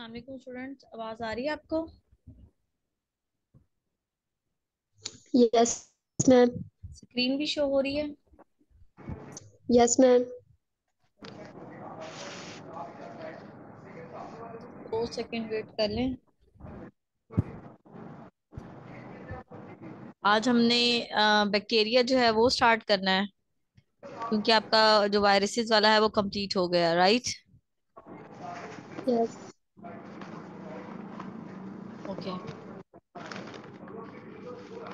आवाज आ रही है आपको यस मैम स्क्रीन भी शो हो रही है यस मैम दो सेकंड वेट कर लें आज हमने बैक्टीरिया जो है वो स्टार्ट करना है क्योंकि आपका जो वायरसेस वाला है वो कंप्लीट हो गया राइट यस yes. ओके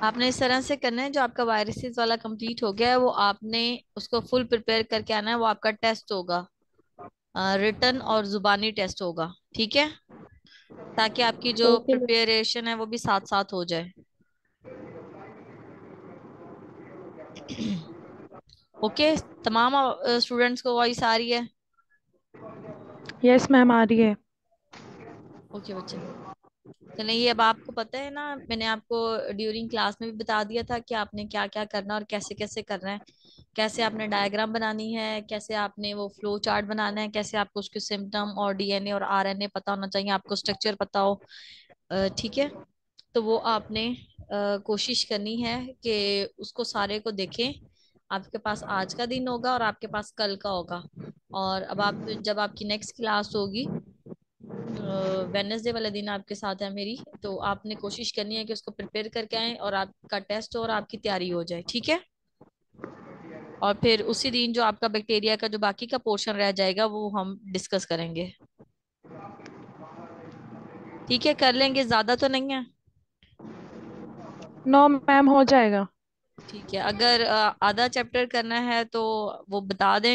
आपने इस तरह से करना है जो आपका वायरसेस वाला कंप्लीट हो गया है वो आपने उसको फुल प्रिपेयर करके आना है वो आपका टेस्ट होगा रिटर्न और जुबानी टेस्ट होगा ठीक है ताकि आपकी जो प्रिपेरेशन है वो भी साथ साथ हो जाए ओके okay, तमाम स्टूडेंट्स को वॉइस आ रही है यस yes, मैम आ रही है ओके okay, बच्चे चलें तो ये अब आपको पता है ना मैंने आपको ड्यूरिंग क्लास में भी बता दिया था कि आपने क्या क्या करना और कैसे कैसे करना है कैसे आपने डायग्राम बनानी है कैसे आपने वो फ्लो चार्ट बनाना है कैसे आपको उसके सिम्टम और डीएनए और आरएनए पता होना चाहिए आपको स्ट्रक्चर पता हो ठीक है तो वो आपने कोशिश करनी है कि उसको सारे को देखें आपके पास आज का दिन होगा और आपके पास कल का होगा और अब आप जब आपकी नेक्स्ट क्लास होगी वेनसडे वाले दिन आपके साथ है मेरी तो आपने कोशिश करनी है कि उसको प्रिपेयर करके आए और आपका टेस्ट हो और आपकी तैयारी हो जाए ठीक है और फिर उसी दिन जो आपका बैक्टीरिया का जो बाकी का पोर्शन रह जाएगा वो हम डिस्कस करेंगे ठीक है कर लेंगे ज्यादा तो नहीं है नो मैम हो जाएगा ठीक है अगर आधा चैप्टर करना है तो वो बता दें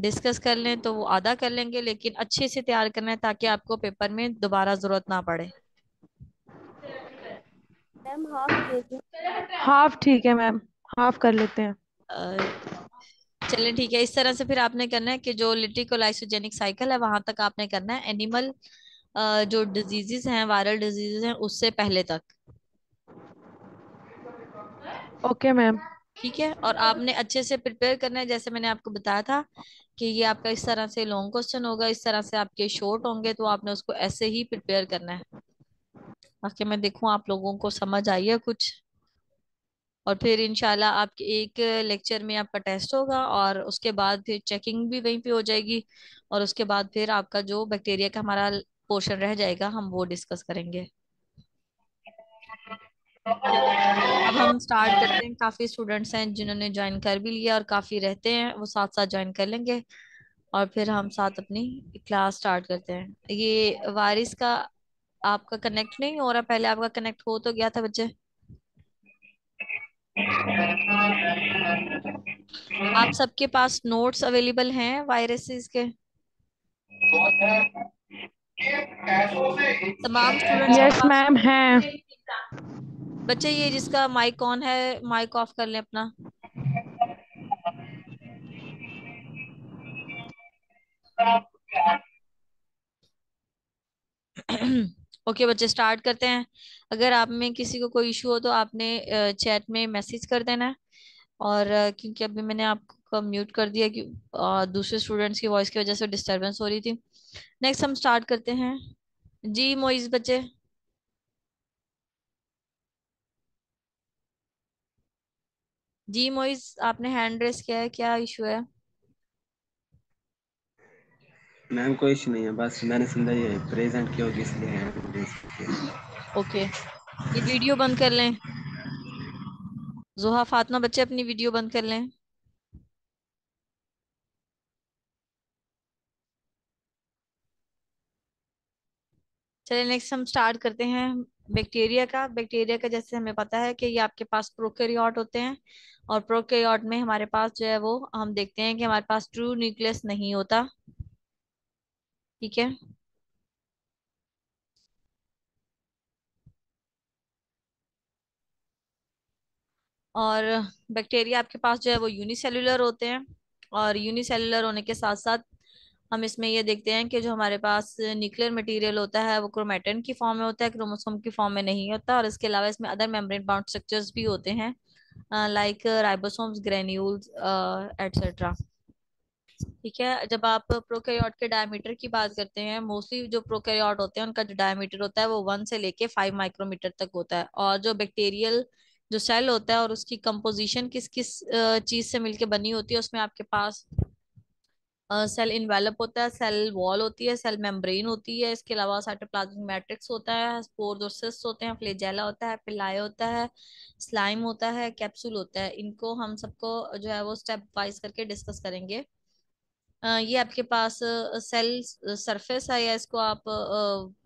डिस्कस कर लें तो वो आधा कर लेंगे लेकिन अच्छे से तैयार करना है ताकि आपको पेपर में दोबारा जरूरत ना पड़े मैम हाफ ठीक है मैम हाफ कर लेते हैं चलें ठीक है इस तरह से फिर आपने करना है कि जो लिट्रिकोलाइसोजेनिक साइकिल है वहां तक आपने करना है एनिमल जो डिजीजेस हैं वायरल डिजीजेस हैं उससे पहले तक ओके मैम ठीक है और आपने अच्छे से प्रिपेयर करना है जैसे मैंने आपको बताया था कि ये आपका इस तरह से लॉन्ग क्वेश्चन होगा इस तरह से आपके शॉर्ट होंगे तो आपने उसको ऐसे ही प्रिपेयर करना है ताकि मैं देखूं आप लोगों को समझ आई है कुछ और फिर इनशाला आपके एक लेक्चर में आपका टेस्ट होगा और उसके बाद फिर चेकिंग भी वहीं पे हो जाएगी और उसके बाद फिर आपका जो बैक्टीरिया का हमारा पोर्शन रह जाएगा हम वो डिस्कस करेंगे अब हम स्टार्ट करते हैं काफ़ी स्टूडेंट्स हैं जिन्होंने ज्वाइन कर भी लिया और काफ़ी रहते हैं वो साथ साथ ज्वाइन कर लेंगे और फिर हम साथ अपनी क्लास स्टार्ट करते हैं ये वारिस का आपका कनेक्ट नहीं हो रहा पहले आपका कनेक्ट हो तो गया था बच्चे आप सबके पास नोट्स अवेलेबल हैं वायरसेस के तमाम स्टूडेंट्स यस मैम हैं बच्चे ये जिसका माइक ऑन है माइक ऑफ कर ले अपना ओके okay, बच्चे स्टार्ट करते हैं अगर आप में किसी को कोई इशू हो तो आपने चैट में मैसेज कर देना है और क्योंकि अभी मैंने आपको म्यूट कर दिया कि दूसरे स्टूडेंट्स की वॉइस की वजह से डिस्टरबेंस हो रही थी नेक्स्ट हम स्टार्ट करते हैं जी मोइज बच्चे जी मोइज आपने हैंड रेस किया है क्या इशू है मैम कोई इशू नहीं है बस मैंने समझा ये प्रेजेंट क्यों होगी इसलिए हैंड रेस ओके ये वीडियो बंद कर लें जोहा फातिमा बच्चे अपनी वीडियो बंद कर लें चलिए नेक्स्ट हम स्टार्ट करते हैं बैक्टीरिया का बैक्टीरिया का जैसे हमें पता है कि ये आपके पास प्रोकैरियोट होते हैं और प्रोकैरियोट में हमारे पास जो है वो हम देखते हैं कि हमारे पास ट्रू न्यूक्लियस नहीं होता ठीक है और बैक्टीरिया आपके पास जो है वो यूनिसेलुलर होते हैं और यूनिसेलुलर होने के साथ साथ हम इसमें ये देखते हैं कि जो हमारे पास न्यूक्लियर मटेरियल होता है वो क्रोमेटिन की फॉर्म में होता है क्रोमोसोम की फॉर्म में नहीं होता और इसके अलावा इसमें अदर मेम्ब्रेन बाउंड स्ट्रक्चर्स भी होते हैं लाइक राइबोसोम्स ग्रेन्यूल्स एटसेट्रा ठीक है जब आप प्रोकैरियोट के डायमीटर की बात करते हैं मोस्टली जो प्रोकैरियोट होते हैं उनका जो डायमीटर होता है वो वन से लेके फाइव माइक्रोमीटर तक होता है और जो बैक्टीरियल जो सेल होता है और उसकी कंपोजिशन किस किस चीज से मिलके बनी होती है उसमें आपके पास सेल इन्वेलप होता है सेल वॉल होती है सेल मेम्ब्रेन होती है इसके अलावा साइटोप्लाज्मिक मैट्रिक्स होता है स्पोर्स और सिस्ट होते हैं फ्लेजेला होता है पिलाय होता है स्लाइम होता है कैप्सूल होता है इनको हम सबको जो है वो स्टेप वाइज करके डिस्कस करेंगे ये आपके पास सेल सरफेस है या इसको आप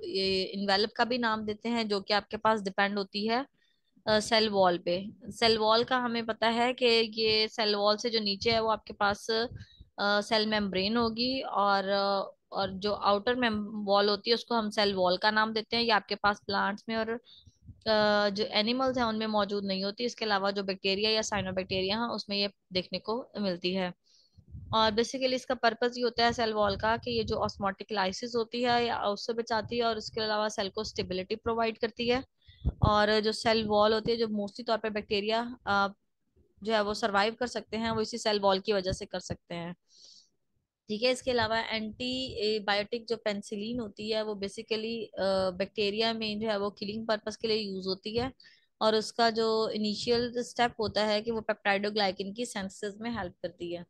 इन्वेलप का भी नाम देते हैं जो कि आपके पास डिपेंड होती है सेल वॉल पे सेल वॉल का हमें पता है कि ये सेल वॉल से जो नीचे है वो आपके पास सेल मेम्ब्रेन होगी और और जो आउटर वॉल होती है उसको हम सेल वॉल का नाम देते हैं ये आपके पास प्लांट्स में और जो एनिमल्स हैं उनमें मौजूद नहीं होती इसके अलावा जो बैक्टीरिया या साइनोबैक्टीरिया है उसमें ये देखने को मिलती है और बेसिकली इसका पर्पज ये होता है सेल वॉल का कि ये जो ऑस्मोटिक लाइसिस होती है या उससे बचाती है और इसके अलावा सेल को स्टेबिलिटी प्रोवाइड करती है और जो सेल वॉल होती है जो मोस्टली तौर पर बैक्टीरिया जो है वो सर्वाइव कर सकते हैं वो इसी सेल वॉल की वजह से कर सकते हैं ठीक है इसके अलावा एंटी बायोटिक जो पेंसिलीन होती है वो बेसिकली बैक्टीरिया में जो है वो किलिंग पर्पज़ के लिए यूज होती है और उसका जो इनिशियल स्टेप होता है कि वो पेप्टाइडोग्लाइकिन की सेंसेस में हेल्प करती है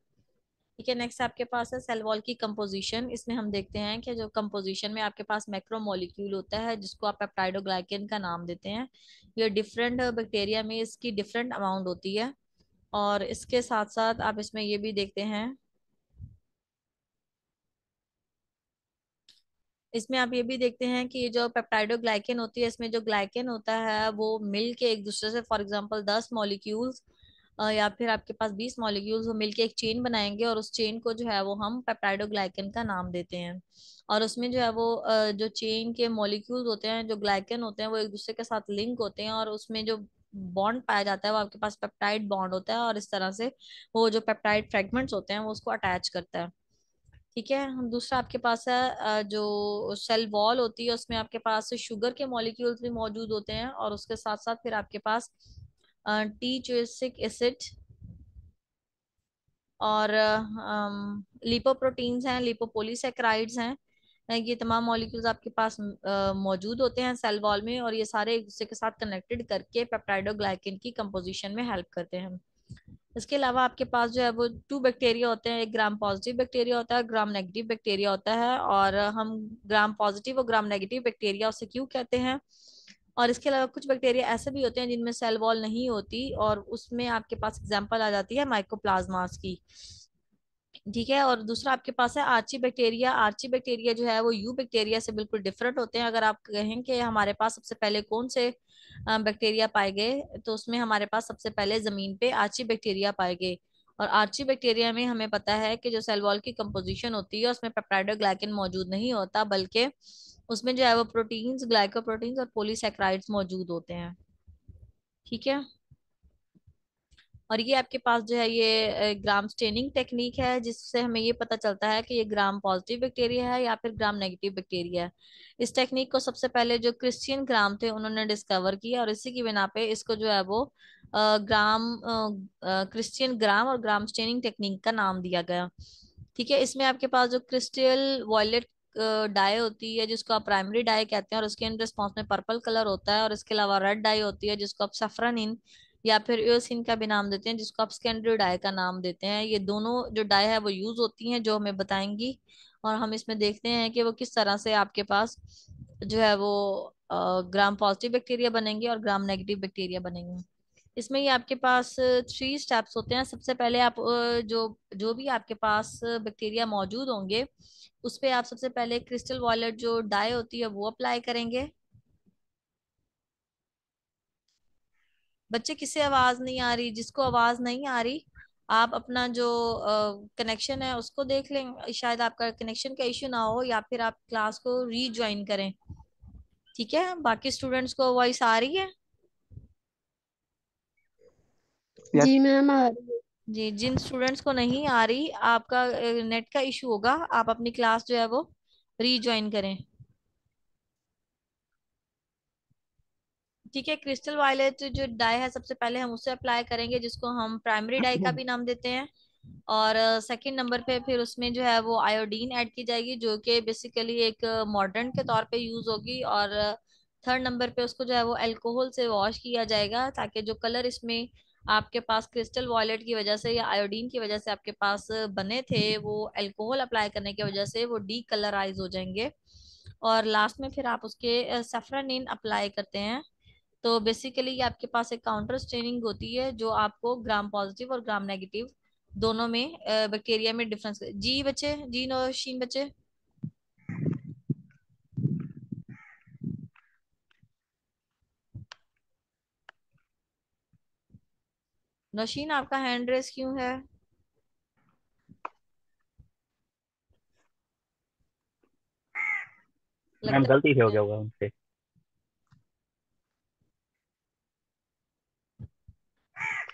ठीक है नेक्स्ट आपके पास है सेल वॉल की कंपोजिशन इसमें हम देखते हैं कि जो कंपोजिशन में आपके पास मैक्रोमोलिक्यूल होता है जिसको आप पेप्टाइडोग्लाइकिन का नाम देते हैं ये डिफरेंट बैक्टीरिया में इसकी डिफरेंट अमाउंट होती है और इसके साथ साथ आप इसमें ये भी देखते हैं इसमें आप ये भी देखते हैं कि ये जो पेप्टाइडोग्लाइकेन होती है इसमें जो ग्लाइकेन होता है वो मिल के एक दूसरे से फॉर एग्जांपल दस मॉलिक्यूल्स या फिर आपके पास बीस मॉलिक्यूल्स वो मिलके एक चेन बनाएंगे और उस चेन को जो है वो हम पेप्टाइडोग्लाइकेन का नाम देते हैं और उसमें जो है वो जो चेन के मॉलिक्यूल्स होते हैं जो ग्लाइकन होते हैं वो एक दूसरे के साथ लिंक होते हैं और उसमें जो बॉन्ड पाया जाता है वो आपके पास पेप्टाइड बॉन्ड होता है और इस तरह से वो जो पेप्टाइड फ्रेगमेंट्स होते हैं वो उसको अटैच करता है ठीक है हम दूसरा आपके पास है जो सेल वॉल होती है उसमें आपके पास शुगर के मॉलिक्यूल्स भी मौजूद होते हैं और उसके साथ साथ फिर आपके पास टी चोसिक एसिड और लिपोप्रोटीन्स हैं लिपोपोलीसेक्राइड्स हैं ये तमाम मॉलिक्यूल्स आपके पास मौजूद होते हैं सेल वॉल में और ये सारे एक दूसरे के साथ कनेक्टेड करके पेप्टाइडोग्लाइकिन की कंपोजिशन में हेल्प करते हैं इसके अलावा आपके पास जो है वो टू बैक्टीरिया होते हैं एक ग्राम पॉजिटिव बैक्टीरिया होता है ग्राम नेगेटिव बैक्टीरिया होता है और हम ग्राम पॉजिटिव और ग्राम नेगेटिव बैक्टीरिया उसे क्यों कहते हैं और इसके अलावा कुछ बैक्टीरिया ऐसे भी होते हैं जिनमें सेल वॉल नहीं होती और उसमें आपके पास एग्जाम्पल आ जाती है माइक्रोप्लाज्मास की ठीक है और दूसरा आपके पास है आर्ची बैक्टीरिया आर्ची बैक्टीरिया जो है वो यू बैक्टीरिया से बिल्कुल डिफरेंट होते हैं अगर आप कहें कि हमारे पास सबसे पहले कौन से बैक्टीरिया पाए गए तो उसमें हमारे पास सबसे पहले जमीन पे आर्ची बैक्टीरिया पाए गए और आर्ची बैक्टीरिया में हमें पता है कि जो सेलवॉल की कंपोजिशन होती है उसमें पेप्टाइडोग्लाइकन मौजूद नहीं होता बल्कि उसमें जो है वो प्रोटीन्स ग्लाइकोप्रोटीन्स और पोलीसेक्राइड्स मौजूद होते हैं ठीक है और ये आपके पास जो है ये ग्राम स्टेनिंग टेक्निक है जिससे हमें ये पता चलता है कि ये ग्राम पॉजिटिव बैक्टीरिया है या फिर ग्राम नेगेटिव बैक्टीरिया है इस टेक्निक को सबसे पहले जो क्रिश्चियन ग्राम थे उन्होंने डिस्कवर किया और इसी की बिना पे इसको जो है वो ग्राम क्रिश्चियन ग्राम और ग्राम स्टेनिंग टेक्निक का नाम दिया गया ठीक है इसमें आपके पास जो क्रिस्टल वॉयलेट डाई होती है जिसको आप प्राइमरी डाई कहते हैं और उसके इन रिस्पॉन्स में पर्पल कलर होता है और इसके अलावा रेड डाई होती है जिसको आप सफरन इन या फिर एओसिन का भी नाम देते हैं जिसको आप सेकेंडरी डाई का नाम देते हैं ये दोनों जो डाई है वो यूज होती हैं जो हमें बताएंगी और हम इसमें देखते हैं कि वो किस तरह से आपके पास जो है वो ग्राम पॉजिटिव बैक्टीरिया बनेंगे और ग्राम नेगेटिव बैक्टीरिया बनेंगे इसमें ये आपके पास थ्री स्टेप्स होते हैं सबसे पहले आप जो जो भी आपके पास बैक्टीरिया मौजूद होंगे उस पर आप सबसे पहले क्रिस्टल वॉलेट जो डाई होती है वो अप्लाई करेंगे बच्चे किसे आवाज नहीं आ रही जिसको आवाज नहीं आ रही आप अपना जो कनेक्शन है उसको देख लें शायद आपका कनेक्शन का इशू ना हो या फिर आप क्लास को रीज्वाइन करें ठीक है बाकी स्टूडेंट्स को वॉइस आ रही है जी मैम आ रही है जी जिन स्टूडेंट्स को नहीं आ रही आपका नेट का इशू होगा आप अपनी क्लास जो है वो रीज्वाइन करें ठीक है क्रिस्टल वायलेट जो डाई है सबसे पहले हम उसे अप्लाई करेंगे जिसको हम प्राइमरी डाई का हम्म। भी नाम देते हैं और सेकंड नंबर पे फिर उसमें जो है वो आयोडीन ऐड की जाएगी जो कि बेसिकली एक मॉडर्न के तौर पे यूज होगी और थर्ड नंबर पे उसको जो है वो अल्कोहल से वॉश किया जाएगा ताकि जो कलर इसमें आपके पास क्रिस्टल वॉलेट की वजह से या आयोडीन की वजह से आपके पास बने थे वो अल्कोहल अप्लाई करने की वजह से वो डी कलराइज हो जाएंगे और लास्ट में फिर आप उसके सेफ्रानिन अप्लाई करते हैं तो बेसिकली ये आपके पास एक काउंटर स्टेनिंग होती है जो आपको ग्राम पॉजिटिव और ग्राम नेगेटिव दोनों में बैक्टीरिया में डिफरेंस जी बच्चे जी शीन बच्चे नशीन आपका हैंड रेस क्यों है मैम गलती से हो गया होगा उनसे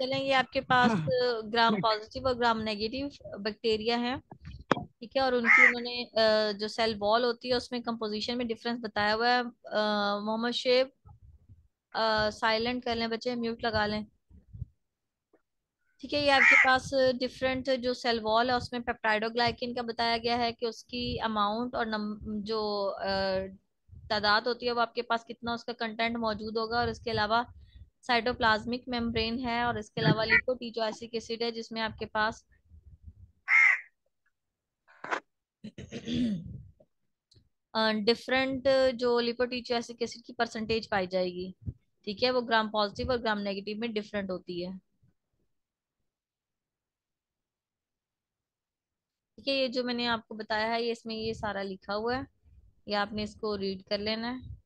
चलें ये आपके पास ग्राम हाँ। पॉजिटिव और ग्राम नेगेटिव बैक्टीरिया है ठीक है और उनकी उन्होंने जो सेल वॉल होती है उसमें कंपोजिशन में डिफरेंस बताया हुआ है मोहम्मद शेब साइलेंट कर लें बच्चे म्यूट लगा लें ठीक है ये आपके पास डिफरेंट जो सेल वॉल है उसमें पेप्टाइडोग्लाइकिन का बताया गया है कि उसकी अमाउंट और नम, जो तादाद होती है वो आपके पास कितना उसका कंटेंट मौजूद होगा और इसके अलावा साइटोप्लाज्मिक मेम्ब्रेन है और इसके अलावा अच्छा। लिपोटीजोसिक एसिड है जिसमें आपके पास डिफरेंट uh, जो लिपोटीजोसिक एसिड की परसेंटेज पाई जाएगी ठीक है वो ग्राम पॉजिटिव और ग्राम नेगेटिव में डिफरेंट होती है ठीक है ये जो मैंने आपको बताया है ये इसमें ये सारा लिखा हुआ है या आपने इसको रीड कर लेना है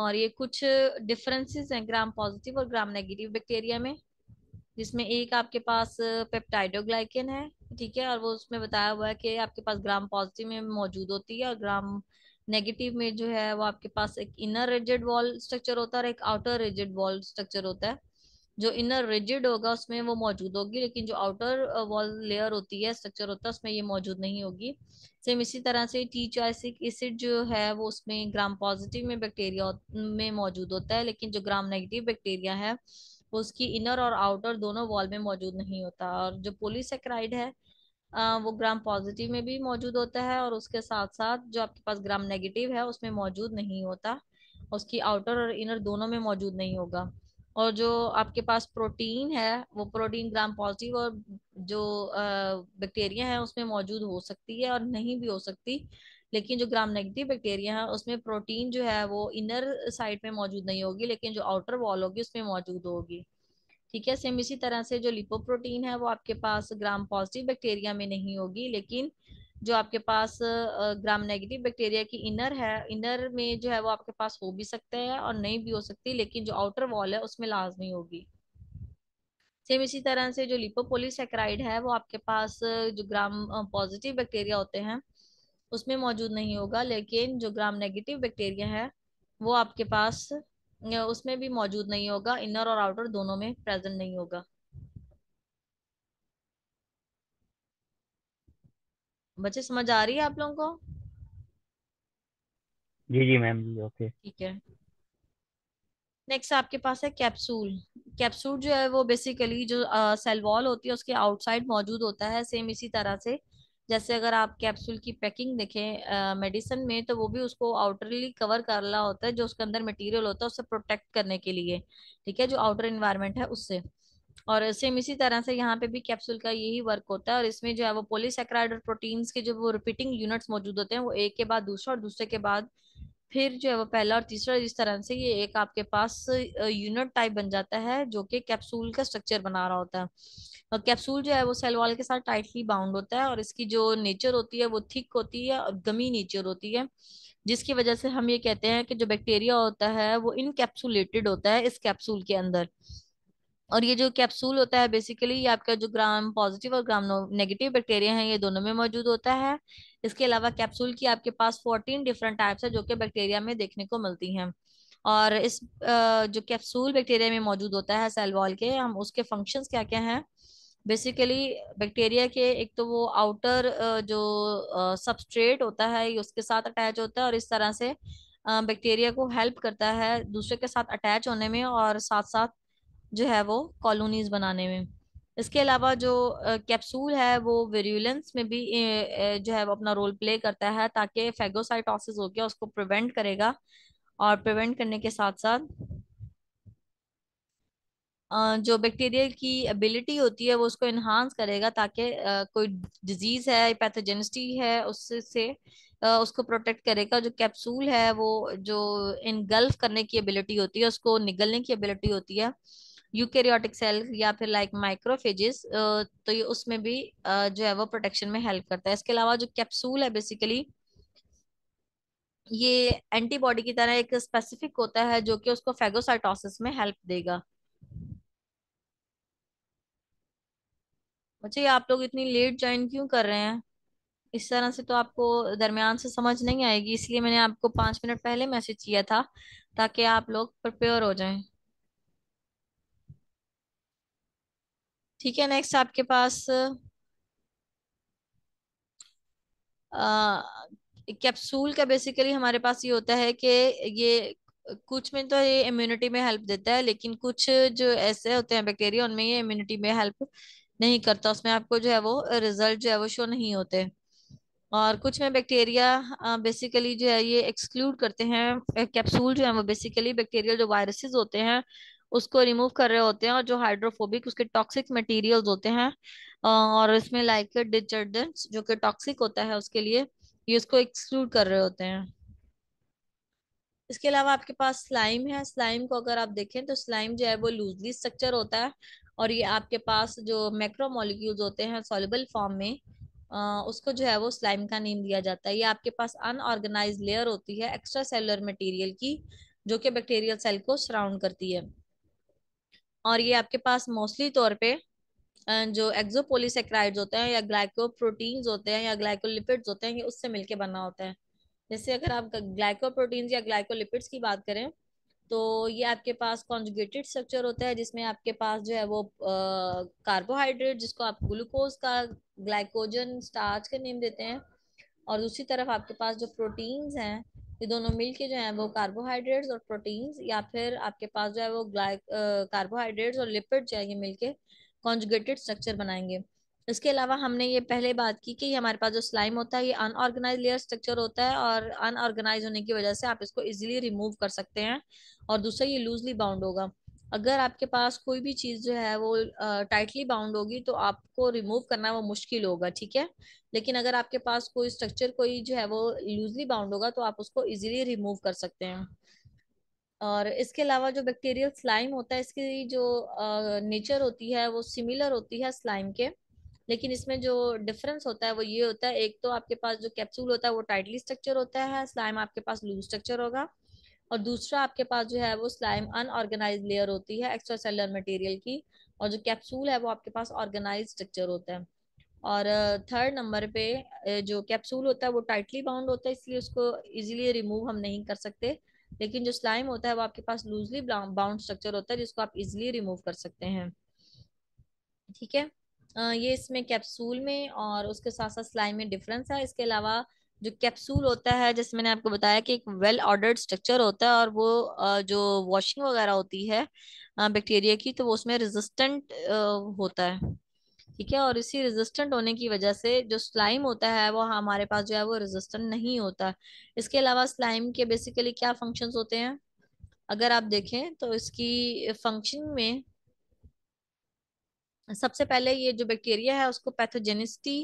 और ये कुछ डिफरेंसेस हैं ग्राम पॉजिटिव और ग्राम नेगेटिव बैक्टीरिया में जिसमें एक आपके पास पेप्टाइडोग्लाइकिन है ठीक है और वो उसमें बताया हुआ है कि आपके पास ग्राम पॉजिटिव में मौजूद होती है और ग्राम नेगेटिव में जो है वो आपके पास एक इनर रिजिड वॉल स्ट्रक्चर होता है और एक आउटर रिजिड वॉल स्ट्रक्चर होता है जो इनर रिजिड होगा उसमें वो मौजूद होगी लेकिन जो आउटर वॉल लेयर होती है स्ट्रक्चर होता है उसमें ये मौजूद नहीं होगी सेम इसी तरह से टी चाइसिक एसिड जो है वो उसमें ग्राम पॉजिटिव में बैक्टीरिया में मौजूद होता है लेकिन जो ग्राम नेगेटिव बैक्टीरिया है वो उसकी इनर और आउटर दोनों वॉल में मौजूद नहीं होता और जो पोलिसक्राइड है वो ग्राम पॉजिटिव में भी मौजूद होता है और उसके साथ साथ जो आपके पास ग्राम नेगेटिव है उसमें मौजूद नहीं होता उसकी आउटर और इनर दोनों में मौजूद नहीं होगा और जो आपके पास प्रोटीन है वो प्रोटीन ग्राम पॉजिटिव और जो बैक्टीरिया है उसमें मौजूद हो सकती है और नहीं भी हो सकती लेकिन जो ग्राम नेगेटिव बैक्टीरिया है उसमें प्रोटीन जो है वो इनर साइड में मौजूद नहीं होगी लेकिन जो आउटर वॉल होगी उसमें मौजूद होगी ठीक है सेम इसी तरह से जो लिपोप्रोटीन है वो आपके पास ग्राम पॉजिटिव बैक्टीरिया में नहीं होगी लेकिन जो आपके पास ग्राम नेगेटिव बैक्टीरिया की इनर है इनर में जो है वो आपके पास हो भी सकता है और नहीं भी हो सकती लेकिन जो आउटर वॉल है उसमें लाजमी होगी सेम इसी तरह से जो लिपोपोलीसेक्राइड है वो आपके पास जो ग्राम पॉजिटिव बैक्टीरिया होते हैं उसमें मौजूद नहीं होगा लेकिन जो ग्राम नेगेटिव बैक्टीरिया है वो आपके पास उसमें भी मौजूद नहीं होगा इनर और आउटर दोनों में प्रेजेंट नहीं होगा बच्चे समझ आ रही है आप लोगों को जी जी मैम ओके ठीक है नेक्स्ट आपके पास है कैप्सूल कैप्सूल जो है वो बेसिकली जो सेल वॉल होती है उसके आउटसाइड मौजूद होता है सेम इसी तरह से जैसे अगर आप कैप्सूल की पैकिंग देखें मेडिसिन में तो वो भी उसको आउटरली कवर कर रहा होता है जो उसके अंदर मटेरियल होता है उससे प्रोटेक्ट करने के लिए ठीक है जो आउटर इन्वायरमेंट है उससे और सेम इसी तरह से यहाँ पे भी कैप्सूल का यही वर्क होता है और इसमें जो है वो पोलिसक्राइड और प्रोटीन्स के जो वो रिपीटिंग यूनिट्स मौजूद होते हैं वो एक के बाद दूसरा और दूसरे के बाद फिर जो है वो पहला और तीसरा इस तरह से ये एक आपके पास यूनिट टाइप बन जाता है जो कि कैप्सूल का स्ट्रक्चर बना रहा होता है और कैप्सूल जो है वो सेल वॉल के साथ टाइटली बाउंड होता है और इसकी जो नेचर होती है वो थिक होती है और गमी नेचर होती है जिसकी वजह से हम ये कहते हैं कि जो बैक्टीरिया होता है वो इनकेप्सुलेटेड होता है इस कैप्सूल के अंदर और ये जो कैप्सूल होता है बेसिकली ये आपका जो ग्राम पॉजिटिव और ग्राम नेगेटिव बैक्टीरिया है ये दोनों में मौजूद होता है इसके अलावा कैप्सूल की आपके पास फोर्टीन डिफरेंट टाइप्स है जो कि बैक्टीरिया में देखने को मिलती हैं और इस जो कैप्सूल बैक्टीरिया में मौजूद होता है सेल वॉल के हम उसके फंक्शंस क्या क्या हैं बेसिकली बैक्टीरिया के एक तो वो आउटर जो सबस्ट्रेट होता है ये उसके साथ अटैच होता है और इस तरह से बैक्टीरिया को हेल्प करता है दूसरे के साथ अटैच होने में और साथ साथ जो है वो कॉलोनीज बनाने में इसके अलावा जो कैप्सूल है वो वेरियुलेंस में भी जो है वो अपना रोल प्ले करता है ताकि फेगोसाइटोसिस हो गया उसको प्रिवेंट करेगा और प्रिवेंट करने के साथ साथ जो बैक्टीरिया की एबिलिटी होती है वो उसको इन्हांस करेगा ताकि कोई डिजीज है पैथोजेनिस्टी है उससे उसको प्रोटेक्ट करेगा जो कैप्सूल है वो जो इनगल्फ करने की एबिलिटी होती है उसको निगलने की एबिलिटी होती है यूकेरियोटिक सेल या फिर लाइक माइक्रोफेजिस तो ये उसमें भी जो है वो प्रोटेक्शन में हेल्प करता है इसके अलावा जो कैप्सूल है बेसिकली ये एंटीबॉडी की तरह एक स्पेसिफिक होता है जो कि उसको फेगोसाइटोसिस में हेल्प देगा अच्छा ये आप लोग इतनी लेट ज्वाइन क्यों कर रहे हैं इस तरह से तो आपको दरमियान से समझ नहीं आएगी इसलिए मैंने आपको पांच मिनट पहले मैसेज किया था ताकि आप लोग प्रिपेयर हो जाएं ठीक है नेक्स्ट आपके पास कैप्सूल का बेसिकली हमारे पास ये होता है कि ये कुछ में तो ये इम्यूनिटी में हेल्प देता है लेकिन कुछ जो ऐसे होते हैं बैक्टीरिया उनमें ये इम्यूनिटी में हेल्प नहीं करता उसमें आपको जो है वो रिजल्ट जो है वो शो नहीं होते और कुछ में बैक्टीरिया बेसिकली जो है ये एक्सक्लूड करते हैं कैप्सूल जो है वो बेसिकली बैक्टीरियल जो वायरसेस होते हैं उसको रिमूव कर रहे होते हैं और जो हाइड्रोफोबिक उसके टॉक्सिक मटेरियल्स होते हैं और इसमें लाइक डिटर्जेंट्स जो कि टॉक्सिक होता है उसके लिए ये उसको एक्सक्लूड कर रहे होते हैं इसके अलावा आपके पास स्लाइम है स्लाइम को अगर आप देखें तो स्लाइम जो है वो लूजली स्ट्रक्चर होता है और ये आपके पास जो मैक्रोमोलिक्यूल्स होते हैं सॉलेबल फॉर्म में उसको जो है वो स्लाइम का नेम दिया जाता है ये आपके पास अनऑर्गेनाइज लेयर होती है एक्स्ट्रा सेलुलर मटेरियल की जो कि बैक्टीरियल सेल को सराउंड करती है और ये आपके पास मोस्टली तौर पे जो एक्जोपोलीसेक्राइड्स होते हैं या ग्लाइकोप्रोटीन्स होते हैं या ग्लाइकोलिपिड्स होते हैं ये उससे मिलके बना होता है जैसे अगर आप ग्लाइकोप्रोटीन्स या ग्लाइकोलिपिड्स की बात करें तो ये आपके पास कॉन्जुगेटेड स्ट्रक्चर होता है जिसमें आपके पास जो है वो कार्बोहाइड्रेट जिसको आप ग्लूकोज का ग्लाइकोजन स्टार्च का नेम देते हैं और दूसरी तरफ आपके पास जो प्रोटीन्स हैं ये दोनों मिलके जो है वो कार्बोहाइड्रेट्स और प्रोटीन्स या फिर आपके पास जो है वो ग्लाइक कार्बोहाइड्रेट्स और लिपिड जो है ये मिलके कॉन्जुगेटेड स्ट्रक्चर बनाएंगे इसके अलावा हमने ये पहले बात की कि हमारे पास जो स्लाइम होता है ये अनऑर्गेनाइज लेयर स्ट्रक्चर होता है और अनऑर्गेनाइज होने की वजह से आप इसको इजीली रिमूव कर सकते हैं और दूसरा ये लूजली बाउंड होगा अगर आपके पास कोई भी चीज़ जो है वो टाइटली बाउंड होगी तो आपको रिमूव करना वो मुश्किल होगा ठीक है लेकिन अगर आपके पास कोई स्ट्रक्चर कोई जो है वो लूजली बाउंड होगा तो आप उसको इजीली रिमूव कर सकते हैं और इसके अलावा जो बैक्टीरियल स्लाइम होता है इसकी जो नेचर होती है वो सिमिलर होती है स्लाइम के लेकिन इसमें जो डिफरेंस होता है वो ये होता है एक तो आपके पास जो कैप्सूल होता है वो टाइटली स्ट्रक्चर होता है स्लाइम आपके पास लूज स्ट्रक्चर होगा और दूसरा आपके पास जो है वो स्लाइम अनऑर्गेनाइज लेयर होती है एक्स्ट्रा सेलर मटेरियल की और जो कैप्सूल है वो आपके पास ऑर्गेनाइज स्ट्रक्चर होता है और थर्ड नंबर पे जो कैप्सूल होता है वो टाइटली बाउंड होता है इसलिए उसको इजीली रिमूव हम नहीं कर सकते लेकिन जो स्लाइम होता है वो आपके पास लूजली बाउंड स्ट्रक्चर होता है जिसको आप इजीली रिमूव कर सकते हैं ठीक है ये इसमें कैप्सूल में और उसके साथ साथ स्लाइम में डिफरेंस है इसके अलावा जो कैप्सूल होता है जैसे मैंने आपको बताया कि एक वेल ऑर्डर्ड स्ट्रक्चर होता है और वो जो वॉशिंग वगैरह होती है बैक्टीरिया की तो वो उसमें रेजिस्टेंट होता है ठीक है और इसी रेजिस्टेंट होने की वजह से जो स्लाइम होता है वो हमारे पास जो है वो रेजिस्टेंट नहीं होता इसके अलावा स्लाइम के बेसिकली क्या फंक्शन होते हैं अगर आप देखें तो इसकी फंक्शन में सबसे पहले ये जो बैक्टीरिया है उसको पैथोजेनिस्टी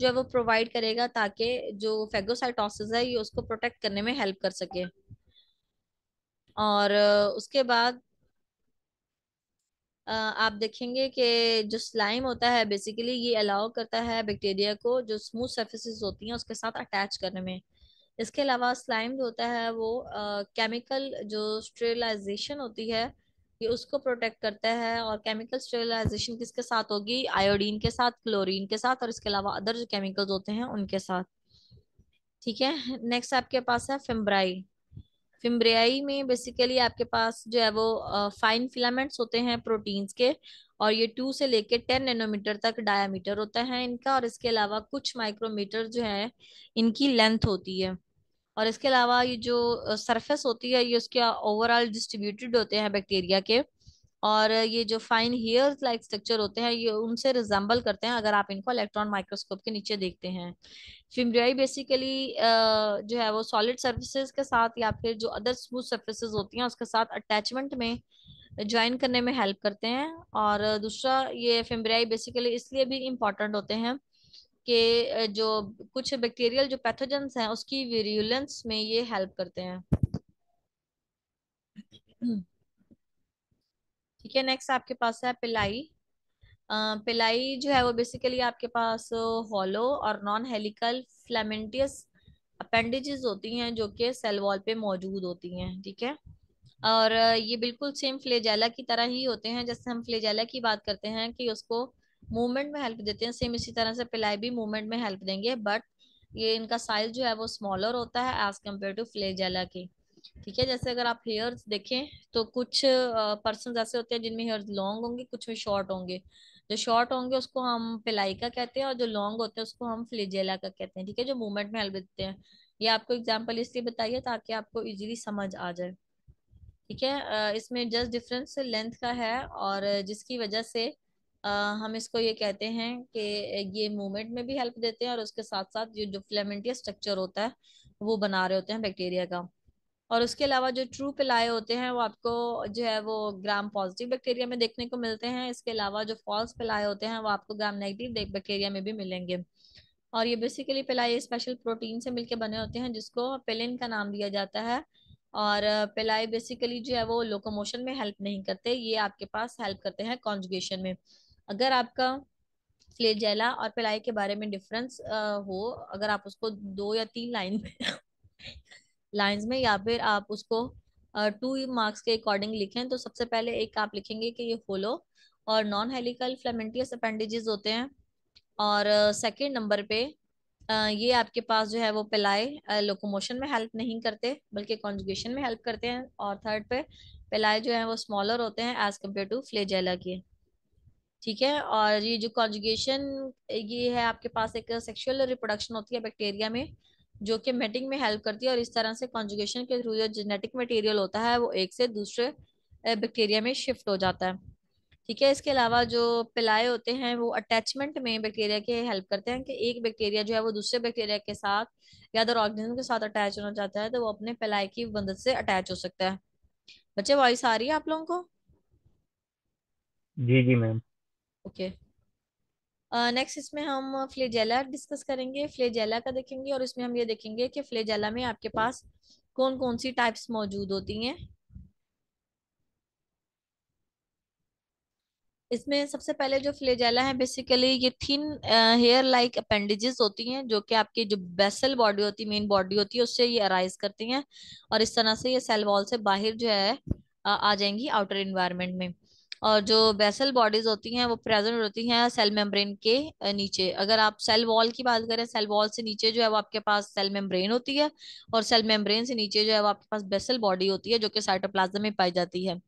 जो है वो प्रोवाइड करेगा ताकि जो फेगोसाइटोसिस है ये उसको प्रोटेक्ट करने में हेल्प कर सके और उसके बाद आप देखेंगे कि जो स्लाइम होता है बेसिकली ये अलाउ करता है बैक्टीरिया को जो स्मूथ सर्फेसिस होती हैं उसके साथ अटैच करने में इसके अलावा स्लाइम जो होता है वो केमिकल जो स्टेरलाइजेशन होती है ये उसको प्रोटेक्ट करता है और केमिकल स्टेरिलाइजेशन किसके साथ होगी आयोडीन के साथ क्लोरीन के साथ और इसके अलावा अदर जो केमिकल्स होते हैं उनके साथ ठीक है नेक्स्ट आपके पास है फिम्ब्राई फिम्ब्रियाई में बेसिकली आपके पास जो है वो फाइन फिलामेंट्स होते हैं प्रोटीन्स के और ये टू से लेके टेन नैनोमीटर तक डायामीटर होता है इनका और इसके अलावा कुछ माइक्रोमीटर जो है इनकी लेंथ होती है और इसके अलावा ये जो सरफेस होती है ये उसके ओवरऑल डिस्ट्रीब्यूटेड होते हैं बैक्टीरिया के और ये जो फाइन हेयर लाइक स्ट्रक्चर होते हैं ये उनसे रिजेंबल करते हैं अगर आप इनको इलेक्ट्रॉन माइक्रोस्कोप के नीचे देखते हैं फिम्ब्रियाई बेसिकली जो है वो सॉलिड सर्फेसिस के साथ या फिर जो अदर स्मूथ सर्फेसिस होती हैं उसके साथ अटैचमेंट में ज्वाइन करने में हेल्प करते हैं और दूसरा ये फिम्ब्रियाई बेसिकली इसलिए भी इम्पॉर्टेंट होते हैं के जो कुछ बैक्टीरियल जो पैथोजेंस हैं उसकी विरुलेंस में ये हेल्प करते हैं ठीक है नेक्स्ट आपके पास है पिलाई पिलाई जो है वो बेसिकली आपके पास हॉलो और नॉन हेलिकल फ्लेमेंटियस अपेंडिज होती हैं जो कि सेल वॉल पे मौजूद होती हैं ठीक है और ये बिल्कुल सेम फ्लेजैला की तरह ही होते हैं जैसे हम फ्लेजैला की बात करते हैं कि उसको मूवमेंट में हेल्प देते हैं सेम इसी तरह से पिलाई भी मूवमेंट में हेल्प देंगे बट ये इनका साइज जो है वो स्मॉलर होता है एज कम्पेयर टू फ्लेजेला के ठीक है जैसे अगर आप हेयर देखें तो कुछ पर्सन ऐसे होते हैं जिनमें हेयर लॉन्ग होंगे कुछ में शॉर्ट होंगे जो शॉर्ट होंगे उसको हम पिलाई का कहते हैं और जो लॉन्ग होते हैं उसको हम फ्लेजेला का कहते हैं ठीक है जो मूवमेंट में हेल्प देते हैं ये आपको एग्जाम्पल इसलिए बताइए ताकि आपको इजिली समझ आ जाए ठीक है इसमें जस्ट डिफरेंस लेंथ का है और जिसकी वजह से हम इसको ये कहते हैं कि ये मूवमेंट में भी हेल्प देते हैं और उसके साथ साथ ये जो फिलामेंटिया स्ट्रक्चर होता है वो बना रहे होते हैं बैक्टीरिया का और उसके अलावा जो ट्रू पिलाए होते हैं वो आपको जो है वो ग्राम पॉजिटिव बैक्टीरिया में देखने को मिलते हैं इसके अलावा जो फॉल्स पिलाए होते हैं वो आपको ग्राम नेगेटिव बैक्टीरिया में भी मिलेंगे और ये बेसिकली पिलाए स्पेशल प्रोटीन से मिलकर बने होते हैं जिसको पेलिन का नाम दिया जाता है और पिलाए बेसिकली जो है वो लोकोमोशन में हेल्प नहीं करते ये आपके पास हेल्प करते हैं कॉन्जुगेशन में अगर आपका फ्लेजेला और पिलाई के बारे में डिफरेंस हो अगर आप उसको दो या तीन लाइन में लाइंस में या फिर आप उसको टू मार्क्स के अकॉर्डिंग लिखें तो सबसे पहले एक आप लिखेंगे कि ये होलो और नॉन हेलिकल फ्लेमेंटियस अपेंडेजेस होते हैं और सेकेंड नंबर पे ये आपके पास जो है वो पिलाए लोकोमोशन में हेल्प नहीं करते बल्कि कॉन्जुगेशन में हेल्प करते हैं और थर्ड पे पिलाए जो है वो स्मॉलर होते हैं एज कम्पेयर टू फ्लेजेला के ठीक है और ये जो कॉन्जुगेशन ये है आपके पास एक सेक्शुअल रिप्रोडक्शन होती है बैक्टीरिया में जो कि मेटिंग में हेल्प करती है और इस तरह से कॉन्जुगेशन के थ्रू जो जेनेटिक मटेरियल होता है वो एक से दूसरे बैक्टीरिया में शिफ्ट हो जाता है ठीक है इसके अलावा जो पिलाए होते हैं वो अटैचमेंट में बैक्टीरिया के हेल्प करते हैं कि एक बैक्टीरिया जो है वो दूसरे बैक्टीरिया के साथ या अदर ऑर्गेनिज्म के साथ अटैच होना चाहता है तो वो अपने पिलाए की मदद से अटैच हो सकता है बच्चे वॉइस आ रही है आप लोगों को जी जी मैम ओके नेक्स्ट इसमें हम फ्लेजेला डिस्कस करेंगे फ्लेजेला का देखेंगे और इसमें हम ये देखेंगे कि फ्लेजेला में आपके पास कौन कौन सी टाइप्स मौजूद होती हैं इसमें सबसे पहले जो फ्लेजेला है बेसिकली ये थिन हेयर लाइक अपेंडिजेस होती हैं जो कि आपकी जो बेसल बॉडी होती है मेन बॉडी होती है उससे ये अराइज करती हैं और इस तरह से ये सेल वॉल से बाहर जो है आ जाएंगी आउटर इन्वायरमेंट में और जो बेसल बॉडीज होती हैं वो प्रेजेंट होती हैं सेल मेम्ब्रेन के नीचे अगर आप सेल वॉल की बात करें सेल वॉल से नीचे जो है वो आपके पास सेल मेम्ब्रेन होती है और सेल मेम्ब्रेन से नीचे जो है वो आपके पास बेसल बॉडी होती है जो कि साइटोप्लाज्म में पाई जाती है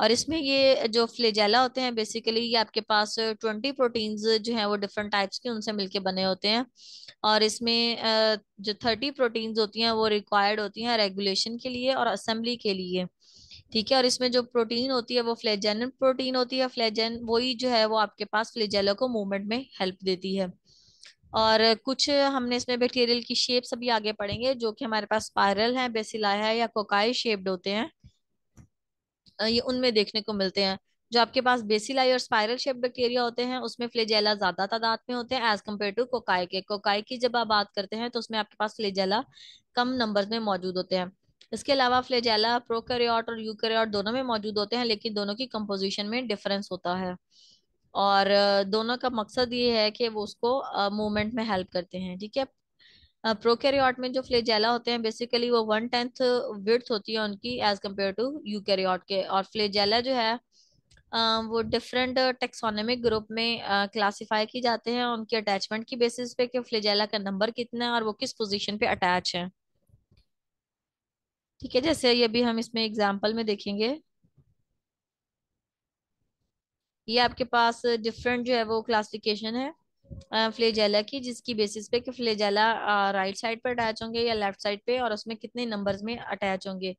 और इसमें ये जो फ्लेजेला होते हैं बेसिकली ये आपके पास ट्वेंटी प्रोटीन्स जो हैं वो डिफरेंट टाइप्स के उनसे मिलके बने होते हैं और इसमें जो थर्टी प्रोटीन्स होती हैं वो रिक्वायर्ड होती हैं रेगुलेशन के लिए और असेंबली के लिए ठीक है और इसमें जो प्रोटीन होती है वो फ्लेजन प्रोटीन होती है फ्लेजन वही जो है वो आपके पास फ्लेजेला को मूवमेंट में हेल्प देती है और कुछ हमने इसमें बैक्टीरियल की शेप्स अभी आगे पढ़ेंगे जो कि हमारे पास स्पायरल है बेसिला है या कोकाई शेप्ड होते हैं ये उनमें देखने को मिलते हैं जो आपके पास बेसिलाई और स्पायरल शेप बैक्टीरिया होते हैं उसमें फ्लेजेला ज्यादा तादाद में होते हैं एज कम्पेयर टू कोकाई के कोकाई की जब आप बात करते हैं तो उसमें आपके पास फ्लेजेला कम नंबर में मौजूद होते हैं इसके अलावा फ्लेजेला प्रोकैरियोट और यूकैरियोट दोनों में मौजूद होते हैं लेकिन दोनों की कंपोजिशन में डिफरेंस होता है और दोनों का मकसद ये है कि वो उसको मूवमेंट में हेल्प करते हैं ठीक है प्रोकैरियोट में जो फ्लेजेला होते हैं बेसिकली वो वन टेंथ विर्थ होती है उनकी एज कम्पेयर टू यूकैरियोट के और फ्लेजेला जो है वो डिफरेंट टेक्सोनमिक ग्रुप में क्लासिफाई की जाते हैं उनके अटैचमेंट की बेसिस पे कि फ्लेजेला का नंबर कितना है और वो किस पोजीशन पे अटैच है ठीक है जैसे ये भी हम इसमें एग्जाम्पल में देखेंगे ये आपके पास डिफरेंट जो है वो क्लासिफिकेशन है फ्लेजेला की जिसकी बेसिस पे कि फ्लेजेला राइट साइड पे अटैच होंगे या लेफ्ट साइड पे और उसमें कितने नंबर्स में अटैच होंगे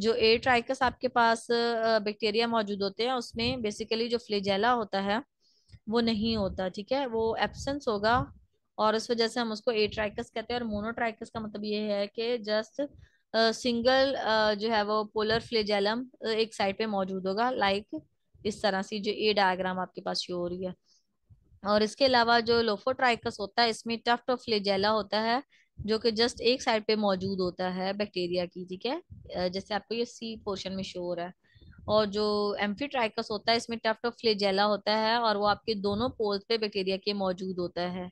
जो ए ट्राइकस आपके पास बैक्टीरिया मौजूद होते हैं उसमें बेसिकली जो फ्लेजेला होता है वो नहीं होता ठीक है वो एबसेंस होगा और इस वजह से हम उसको ए ट्राइकस कहते हैं और मोनोट्राइकस का मतलब ये है कि जस्ट सिंगल जो है वो पोलर फ्लेजेलम एक साइड पे मौजूद होगा लाइक इस तरह से जो ए डायग्राम आपके पास शो हो रही है और इसके अलावा जो लोफोट्राइकस होता है इसमें टफ्ट ऑफ फ्लेजेला होता है जो कि जस्ट एक साइड पे मौजूद होता है बैक्टीरिया की ठीक है जैसे आपको ये सी पोर्शन में शोर है और जो एम्फीट्राइकस होता है इसमें टफ्ट ऑफ फ्लेजेला होता है और वो आपके दोनों पोल्स पे बैक्टीरिया के मौजूद होता है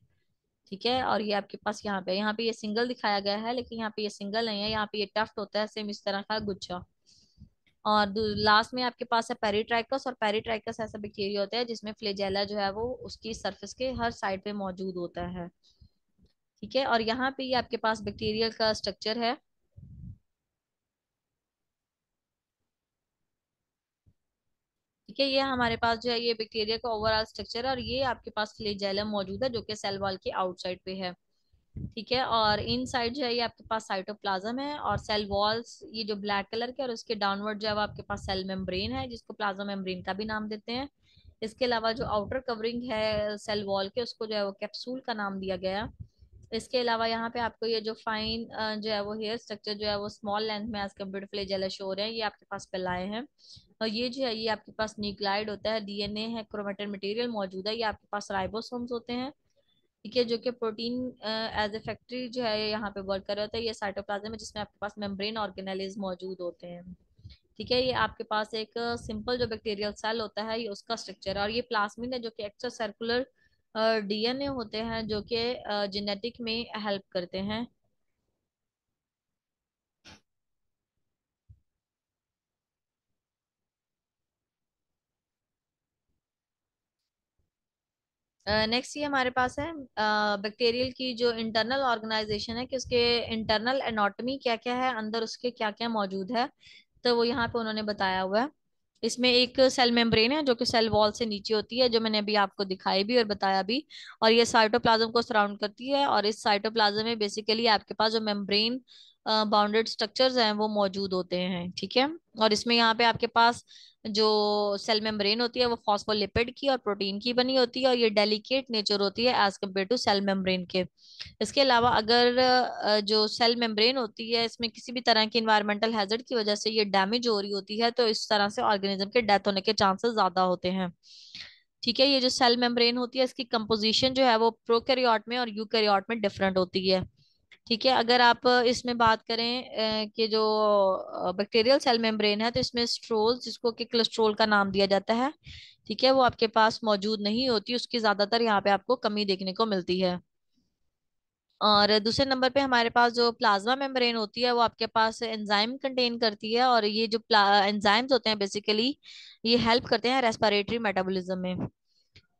ठीक है और ये आपके पास यहाँ पे यहाँ पे ये सिंगल दिखाया गया है लेकिन यहाँ पे ये सिंगल नहीं है यहाँ पे ये टफ्ट होता है सेम इस तरह का गुच्छा और लास्ट में आपके पास है पेरीट्राइकस और पेरीट्राइकस ऐसा बैक्टीरिया होता है जिसमें फ्लेजेला जो है वो उसकी सरफेस के हर साइड पे मौजूद होता है ठीक है और यहाँ पे ये आपके पास बैक्टीरियल का स्ट्रक्चर है ठीक है ये हमारे पास जो है ये बैक्टीरिया का ओवरऑल स्ट्रक्चर है और ये आपके पास फ्लेजेलम मौजूद है जो कि सेल वॉल के आउटसाइड पे है ठीक है और इन साइड जो है ये आपके पास साइटोप्लाज्म है और सेल वॉल्स ये जो ब्लैक कलर के और उसके डाउनवर्ड जो है वो आपके पास सेल मेम्ब्रेन है जिसको प्लाज्मा मेम्ब्रेन का भी नाम देते हैं इसके अलावा जो आउटर कवरिंग है सेल वॉल के उसको जो है वो कैप्सूल का नाम दिया गया इसके अलावा यहाँ पे आपको ये जो फाइन जो है वो हेयर स्ट्रक्चर जो है वो स्मॉल लेंथ में एज कम्पेयर फ्लेजेला रहे है ये आपके पास पिलाए हैं और ये जो है ये आपके पास न्यूक्लाइड होता है डीएनए है क्रोमेटेड मटेरियल मौजूद है ये आपके पास राइबोसोम्स होते हैं ठीक है जो कि प्रोटीन एज ए फैक्ट्री जो है यहाँ पे वर्क कर रहा होता है ये साइटोप्लाज्म है जिसमें आपके पास मेम्ब्रेन ऑर्गेनाइज मौजूद होते हैं ठीक है ये आपके पास एक सिंपल जो बैक्टीरियल सेल होता है ये उसका स्ट्रक्चर है और ये प्लास्मिन है जो कि एक्स्ट्रा सर्कुलर डीएनए होते हैं जो कि जेनेटिक में हेल्प करते हैं नेक्स्ट ये हमारे पास है बैक्टीरियल की जो इंटरनल ऑर्गेनाइजेशन है कि उसके इंटरनल एनाटॉमी क्या क्या है अंदर उसके क्या क्या मौजूद है तो वो यहाँ पे उन्होंने बताया हुआ है इसमें एक सेल मेम्ब्रेन है जो कि सेल वॉल से नीचे होती है जो मैंने अभी आपको दिखाई भी और बताया भी और ये साइटोप्लाज्म को सराउंड करती है और इस साइटोप्लाज्म में बेसिकली आपके पास जो मेम्ब्रेन बाउंडेड स्ट्रक्चर्स हैं वो मौजूद होते हैं ठीक है और इसमें यहाँ पे आपके पास जो सेल मेम्ब्रेन होती है वो फॉस्फोलिपिड की और प्रोटीन की बनी होती है और ये डेलिकेट नेचर होती है as compare to cell membrane के इसके अलावा अगर जो सेल मेम्ब्रेन होती है इसमें किसी भी तरह की इन्वायरमेंटल हैजर्ड की वजह से ये डैमेज हो रही होती है तो इस तरह से ऑर्गेनिज्म के डेथ होने के चांसेस ज्यादा होते हैं ठीक है ये जो सेल मेम्ब्रेन होती है इसकी कंपोजिशन जो है वो प्रोकैरियोट में और यूकैरियोट में डिफरेंट होती है ठीक है अगर आप इसमें बात करें कि जो बैक्टीरियल सेल मेम्ब्रेन है तो इसमें स्ट्रोल जिसको कि कोलेस्ट्रोल का नाम दिया जाता है ठीक है वो आपके पास मौजूद नहीं होती उसकी ज्यादातर यहाँ पे आपको कमी देखने को मिलती है और दूसरे नंबर पे हमारे पास जो प्लाज्मा मेम्ब्रेन होती है वो आपके पास एंजाइम कंटेन करती है और ये जो एंजाइम्स होते हैं बेसिकली ये हेल्प करते हैं रेस्पिरेटरी मेटाबॉलिज्म में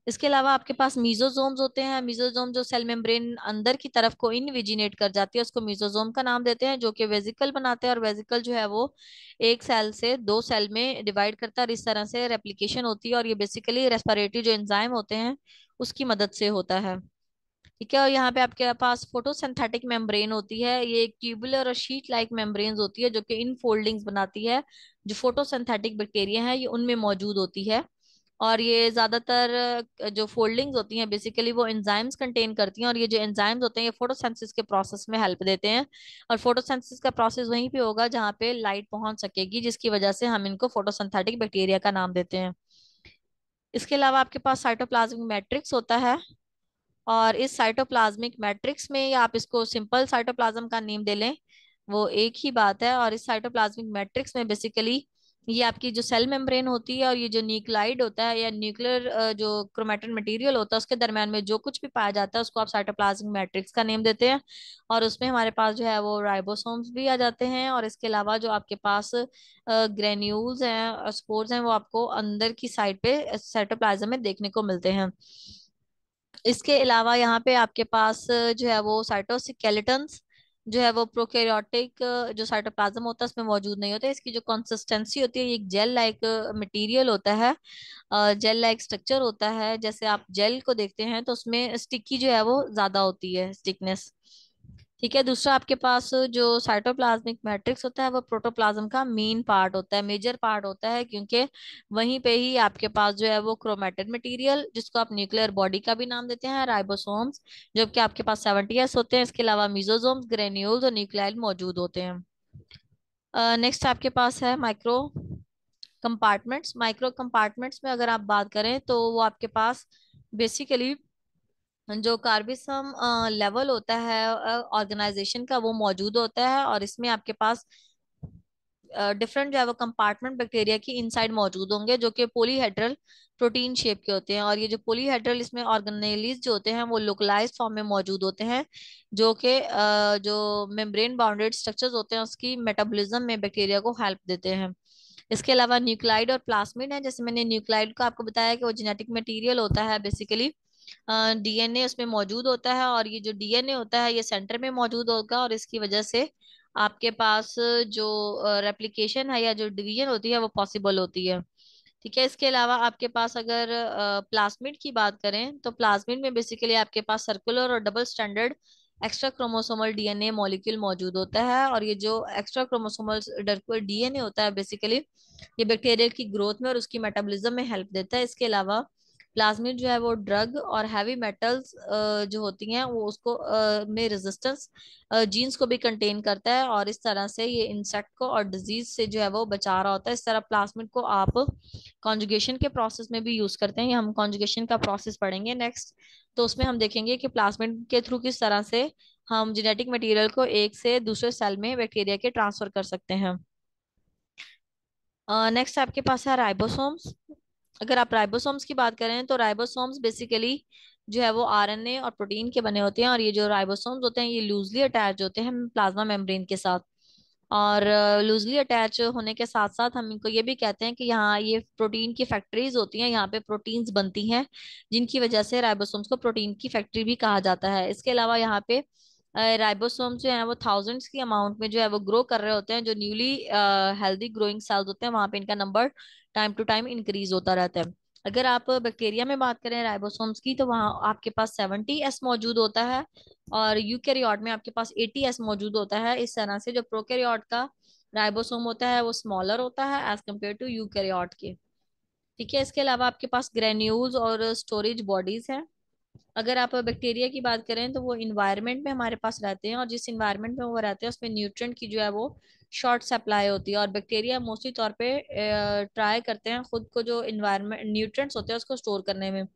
इसके अलावा आपके पास मीजोजोम्स होते हैं मीजोजोम जो सेल मेम्ब्रेन अंदर की तरफ को इनविजिनेट कर जाती है उसको मीजोजोम का नाम देते हैं जो कि वेजिकल बनाते हैं और वेजिकल जो है वो एक सेल से दो सेल में डिवाइड करता है और इस तरह से रेप्लीकेशन होती है और ये बेसिकली रेस्पारेटरी जो एंजाइम होते हैं उसकी मदद से होता है ठीक है और यहाँ पे आपके पास फोटोसिंथेटिक मेम्ब्रेन होती है ये एक ट्यूबुलर और शीट लाइक मेम्ब्रेन होती है जो कि इन फोल्डिंग्स बनाती है जो फोटोसिंथेटिक बैक्टीरिया है ये उनमें मौजूद होती है और ये ज्यादातर जो फोल्डिंग्स होती हैं बेसिकली वो एंजाइम्स कंटेन करती हैं और ये जो एंजाइम्स होते हैं ये फोटोसेंसिस के प्रोसेस में हेल्प देते हैं और फोटोसेंसिस का प्रोसेस वहीं पे होगा जहाँ पे लाइट पहुंच सकेगी जिसकी वजह से हम इनको फोटोसेंथेटिक बैक्टीरिया का नाम देते हैं इसके अलावा आपके पास साइटोप्लाज्मिक मैट्रिक्स होता है और इस साइटोप्लाज्मिक मैट्रिक्स में या आप इसको सिंपल साइटोप्लाज्म का नेम दे लें वो एक ही बात है और इस साइटोप्लाज्मिक मैट्रिक्स में बेसिकली ये आपकी जो सेल मेम्ब्रेन होती है और ये जो न्यूक्लाइड होता है या न्यूक्लियर जो क्रोमेटिन मटेरियल होता है उसके दरमियान में जो कुछ भी पाया जाता है उसको आप साइटोप्लाज्मिक मैट्रिक्स का नेम देते हैं और उसमें हमारे पास जो है वो राइबोसोम्स भी आ जाते हैं और इसके अलावा जो आपके पास ग्रेन्यूल्स हैं स्पोर्स हैं वो आपको अंदर की साइड पे साइटोप्लाज्म में देखने को मिलते हैं इसके अलावा यहाँ पे आपके पास जो है वो साइटोस्केलेटन्स जो है वो प्रोकैरियोटिक जो साइटोप्लाज्म होता है उसमें मौजूद नहीं होता इसकी जो कंसिस्टेंसी होती है ये एक जेल लाइक मटेरियल होता है जेल लाइक स्ट्रक्चर होता है जैसे आप जेल को देखते हैं तो उसमें स्टिकी जो है वो ज्यादा होती है स्टिकनेस ठीक है दूसरा आपके पास जो साइटोप्लाज्मिक मैट्रिक्स होता है वो प्रोटोप्लाज्म का मेन पार्ट होता है मेजर पार्ट होता है क्योंकि वहीं पे ही आपके पास जो है वो क्रोमेटेड मटेरियल जिसको आप न्यूक्लियर बॉडी का भी नाम देते हैं राइबोसोम्स जबकि आपके पास सेवेंटी होते हैं इसके अलावा मिजोजोम्स ग्रेन्यूल्स और न्यूक्लियाइल मौजूद होते हैं नेक्स्ट uh, आपके पास है माइक्रो कंपार्टमेंट्स माइक्रो कंपार्टमेंट्स में अगर आप बात करें तो वो आपके पास बेसिकली जो कार्बिसम लेवल होता है ऑर्गेनाइजेशन का वो मौजूद होता है और इसमें आपके पास डिफरेंट जो है वो कंपार्टमेंट बैक्टीरिया की इनसाइड मौजूद होंगे जो कि पोलीहेड्रल प्रोटीन शेप के होते हैं और ये जो पोलीहेड्रल इसमें ऑर्गेनेलिज जो होते हैं वो लोकलाइज फॉर्म में मौजूद होते हैं जो कि जो मेम्ब्रेन बाउंडेड स्ट्रक्चर्स होते हैं उसकी मेटाबोलिज्म में बैक्टीरिया को हेल्प देते हैं इसके अलावा न्यूक्लाइड और प्लास्मिड है जैसे मैंने न्यूक्लाइड को आपको बताया कि वो जेनेटिक मटेरियल होता है बेसिकली डीएनए उसमें मौजूद होता है और ये जो डीएनए होता है ये सेंटर में मौजूद होगा और इसकी वजह से आपके पास जो रेप्लीकेशन है या जो डिवीजन होती है वो पॉसिबल होती है ठीक है इसके अलावा आपके पास अगर प्लाज्मिड की बात करें तो प्लाज्मिड में बेसिकली आपके पास सर्कुलर और double standard extra chromosomal DNA molecule मौजूद होता है और ये जो एक्स्ट्रा क्रोमोसोमल डीएनए होता है बेसिकली ये बैक्टीरिया की ग्रोथ में और उसकी मेटाबॉलिज्म में हेल्प देता है इसके अलावा प्लाज्मिड जो है वो ड्रग और हैवी मेटल्स जो होती हैं वो उसको में रेजिस्टेंस जीन्स को भी कंटेन करता है और इस तरह से ये इंसेक्ट को और डिजीज से जो है वो बचा रहा होता है इस तरह प्लाज्मिड को आप कॉन्जुगेशन के प्रोसेस में भी यूज करते हैं हम कॉन्जुगेशन का प्रोसेस पढ़ेंगे नेक्स्ट तो उसमें हम देखेंगे कि प्लाज्मिड के थ्रू किस तरह से हम जेनेटिक मटीरियल को एक से दूसरे सेल में बैक्टीरिया के ट्रांसफर कर सकते हैं नेक्स्ट uh, आपके पास है राइबोसोम्स अगर आप राइबोसोम्स की बात करें तो राइबोसोम्स बेसिकली जो है वो आरएनए और प्रोटीन के बने होते हैं और ये जो राइबोसोम्स होते हैं ये लूजली अटैच होते हैं प्लाज्मा मेम्ब्रेन के साथ और लूजली अटैच होने के साथ साथ हम इनको ये भी कहते हैं कि यहाँ ये प्रोटीन की फैक्ट्रीज होती हैं यहाँ पे प्रोटीन्स बनती हैं जिनकी वजह से राइबोसोम्स को प्रोटीन की फैक्ट्री भी कहा जाता है इसके अलावा यहाँ पे राइबोसोम जो है वो थाउजेंड्स की अमाउंट में जो है वो ग्रो कर रहे होते हैं जो न्यूली हेल्दी ग्रोइंग सेल्स होते हैं वहां पे इनका number time to time increase होता रहता है अगर आप बैक्टीरिया में बात करें राइबोसोम्स की तो वहाँ आपके पास सेवेंटी एस मौजूद होता है और यूकेरियोट में आपके पास एटी एस मौजूद होता है इस तरह से जो प्रोकेरियोट का राइबोसोम होता है वो स्मॉलर होता है एज कम्पेयर टू यूकेरियोट के ठीक है इसके अलावा आपके पास ग्रेन्यूल्स और स्टोरेज बॉडीज हैं अगर आप बैक्टीरिया की बात करें तो वो इन्वायरमेंट में हमारे पास रहते हैं और जिस इन्वायरमेंट में वो रहते हैं उसमें न्यूट्रेंट की जो है वो शॉर्ट सप्लाई होती है और बैक्टीरिया मोस्टली तौर पे ट्राई करते हैं खुद को जो इन्वायरमेंट न्यूट्रेंट्स होते हैं उसको स्टोर करने में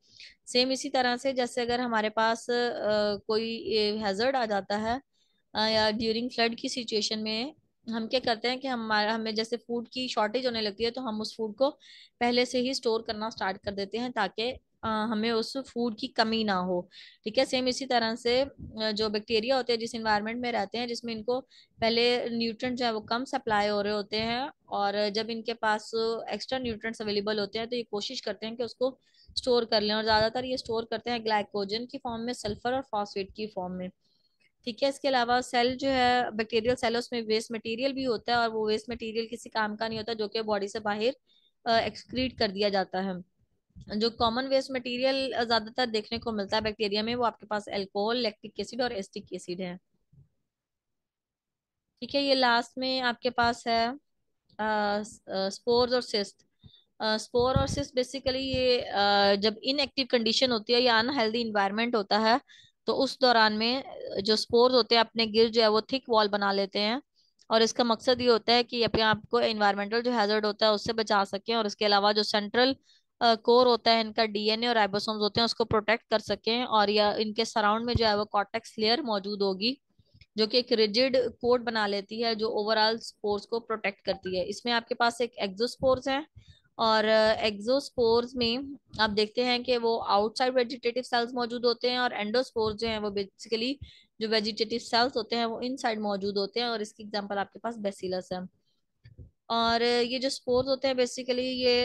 सेम इसी तरह से जैसे अगर हमारे पास कोई हैजर्ड आ जाता है या ड्यूरिंग फ्लड की सिचुएशन में हम क्या करते हैं कि हमारे हमें जैसे फूड की शॉर्टेज होने लगती है तो हम उस फूड को पहले से ही स्टोर करना स्टार्ट कर देते हैं ताकि हमें उस फूड की कमी ना हो ठीक है सेम इसी तरह से जो बैक्टीरिया होते हैं जिस इन्वायरमेंट में रहते हैं जिसमें इनको पहले न्यूट्रंट जो है वो कम सप्लाई हो रहे होते हैं और जब इनके पास एक्स्ट्रा न्यूट्रंट्स अवेलेबल होते हैं तो ये कोशिश करते हैं कि उसको स्टोर कर लें और ज़्यादातर ये स्टोर करते हैं ग्लाइकोजन की फॉर्म में सल्फर और फॉस्फेट की फॉर्म में ठीक है इसके अलावा सेल जो है बैक्टीरियल सेल उसमें वेस्ट मटेरियल भी होता है और वो वेस्ट मटेरियल किसी काम का नहीं होता जो कि बॉडी से बाहर एक्सक्रीट कर दिया जाता है जो कॉमन वेस्ट मटेरियल ज्यादातर देखने को मिलता है बैक्टीरिया में वो आपके पास एल्कोहल लैक्टिक एसिड और एस्टिक एसिड है ठीक है ये लास्ट में आपके पास है स्पोर्स और सिस्ट स्पोर और सिस्ट बेसिकली ये जब इनएक्टिव कंडीशन होती है या अनहेल्दी इन्वायरमेंट होता है तो उस दौरान में जो स्पोर्स होते हैं अपने गिर जो है वो थिक वॉल बना लेते हैं और इसका मकसद ये होता है कि अपने आपको इन्वायरमेंटल जो हैजर्ड होता है उससे बचा सके और इसके अलावा जो सेंट्रल कोर होता है इनका डीएनए और राइबोसोम्स होते हैं उसको प्रोटेक्ट कर सकें और या इनके सराउंड में जो है वो कॉटेक्स लेयर मौजूद होगी जो कि एक रिजिड कोट बना लेती है जो ओवरऑल स्पोर्स को प्रोटेक्ट करती है इसमें आपके पास एक स्पोर्स है और स्पोर्स में आप देखते हैं कि वो आउटसाइड वेजिटेटिव सेल्स मौजूद होते हैं और एंडोस्पोर्स जो हैं वो बेसिकली जो वेजिटेटिव सेल्स होते हैं वो इनसाइड मौजूद होते हैं और इसकी एग्जांपल आपके पास बेसिलस है और ये जो स्पोर्स होते हैं बेसिकली ये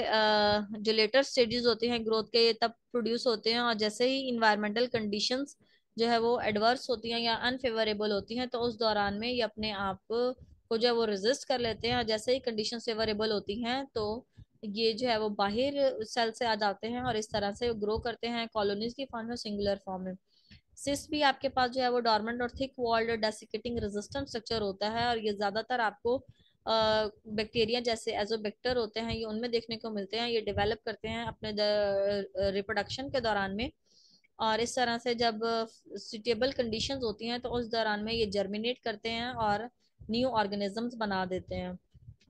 जो लेटर स्टेजेस होते हैं ग्रोथ के ये तब प्रोड्यूस होते हैं और जैसे ही इन्वायरमेंटल कंडीशन जो है वो एडवर्स होती हैं या अनफेवरेबल होती हैं तो उस दौरान में ये अपने आप को जो है वो रेजिस्ट कर लेते हैं और जैसे ही कंडीशन फेवरेबल होती हैं तो ये जो है वो बाहर सेल से आ जाते हैं और इस तरह से ग्रो करते हैं कॉलोनीज की फॉर्म में सिंगुलर फॉर्म में सिस भी आपके पास जो है वो डॉर्मेंट और thick walled desiccating resistant structure होता है और ये ज़्यादातर आपको बैक्टीरिया जैसे एजोबैक्टर होते हैं ये उनमें देखने को मिलते हैं ये डेवलप करते हैं अपने रिप्रोडक्शन के दौरान में और इस तरह से जब सुटेबल कंडीशंस होती हैं तो उस दौरान में ये जर्मिनेट करते हैं और न्यू ऑर्गेनिजम्स बना देते हैं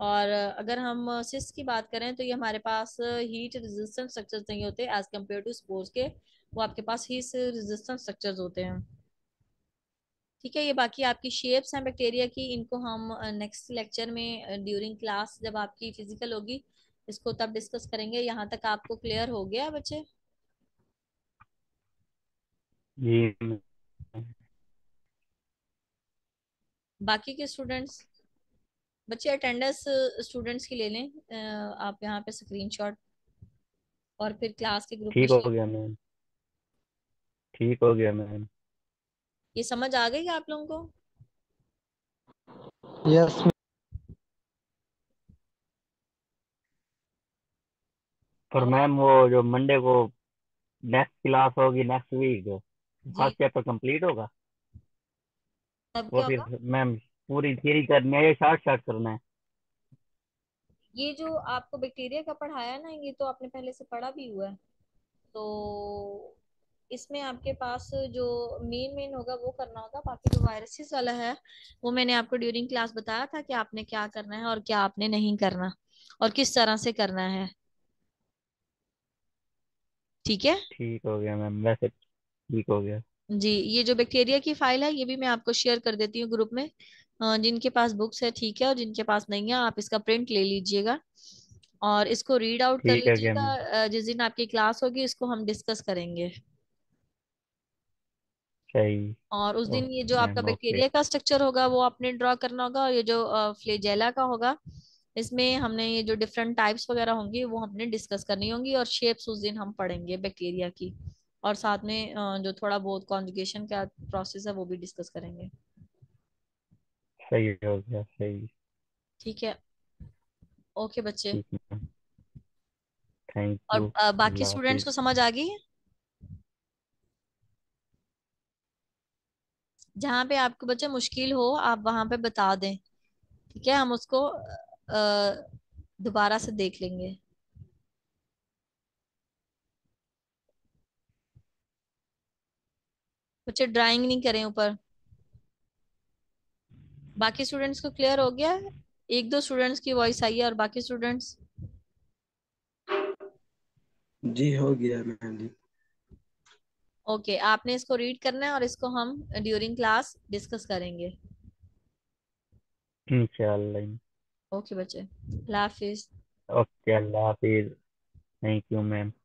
और अगर हम सिस की बात करें तो ये हमारे पास हीट रेजिस्टेंट स्ट्रक्चर्स नहीं होते एज कम्पेयर टू स्पोर्ट्स के वो आपके पास हीट रेजिस्टेंट स्ट्रक्चर्स होते हैं ठीक है ये बाकी आपकी शेप्स हैं बैक्टीरिया की इनको हम नेक्स्ट लेक्चर में ड्यूरिंग क्लास जब आपकी फिजिकल होगी इसको तब डिस्कस करेंगे यहाँ तक आपको क्लियर हो गया बच्चे बाकी के स्टूडेंट्स बच्चे अटेंडेंस स्टूडेंट्स की ले लें आप यहाँ पे स्क्रीनशॉट और फिर क्लास के ग्रुप ठीक हो गया मैम ठीक हो गया मैम ये समझ आ गई आप लोगों को yes, पर मैम वो जो मंडे को नेक्स्ट क्लास होगी next week first chapter complete होगा वो फिर मैम पूरी थ्योरी करनी है या शॉर्ट शॉर्ट करना है ये जो आपको बैक्टीरिया का पढ़ाया ना ये तो आपने पहले से पढ़ा भी हुआ है तो इसमें आपके पास जो मेन मेन होगा वो करना होगा बाकी जो वायरसेस वाला है वो मैंने आपको ड्यूरिंग क्लास बताया था कि आपने क्या करना है और क्या आपने नहीं करना और किस तरह से करना है ठीक है ठीक हो गया मैम वैसे ठीक हो गया जी ये जो बैक्टीरिया की फाइल है ये भी मैं आपको शेयर कर देती हूँ ग्रुप में जिनके पास बुक्स है ठीक है और जिनके पास नहीं है आप इसका प्रिंट ले लीजिएगा और इसको रीड आउट कर लीजिएगा जिस दिन आपकी क्लास होगी इसको हम डिस्कस करेंगे सही और उस दिन ये जो आपका बैक्टीरिया का स्ट्रक्चर होगा वो आपने ड्रॉ करना होगा और ये जो फ्लेजेला का होगा इसमें हमने ये जो डिफरेंट टाइप्स वगैरह होंगी वो हमने डिस्कस करनी होंगी और शेप्स उस दिन हम पढ़ेंगे बैक्टीरिया की और साथ में जो थोड़ा बहुत कॉन्जुगेशन का प्रोसेस है वो भी डिस्कस करेंगे सही हो गया सही ठीक है ओके बच्चे थैंक यू और बाकी स्टूडेंट्स को समझ आ गई है जहाँ पे आपको बच्चे मुश्किल हो आप वहां पे बता दें ठीक है हम उसको दोबारा से देख लेंगे बच्चे ड्राइंग नहीं करें ऊपर बाकी स्टूडेंट्स को क्लियर हो गया एक दो स्टूडेंट्स की वॉइस आई है और बाकी स्टूडेंट्स जी हो गया मैम जी ओके okay, आपने इसको रीड करना है और इसको हम ड्यूरिंग क्लास डिस्कस करेंगे ओके बच्चे अल्लाह हाफिज ओके अल्लाह हाफिज थैंक यू मैम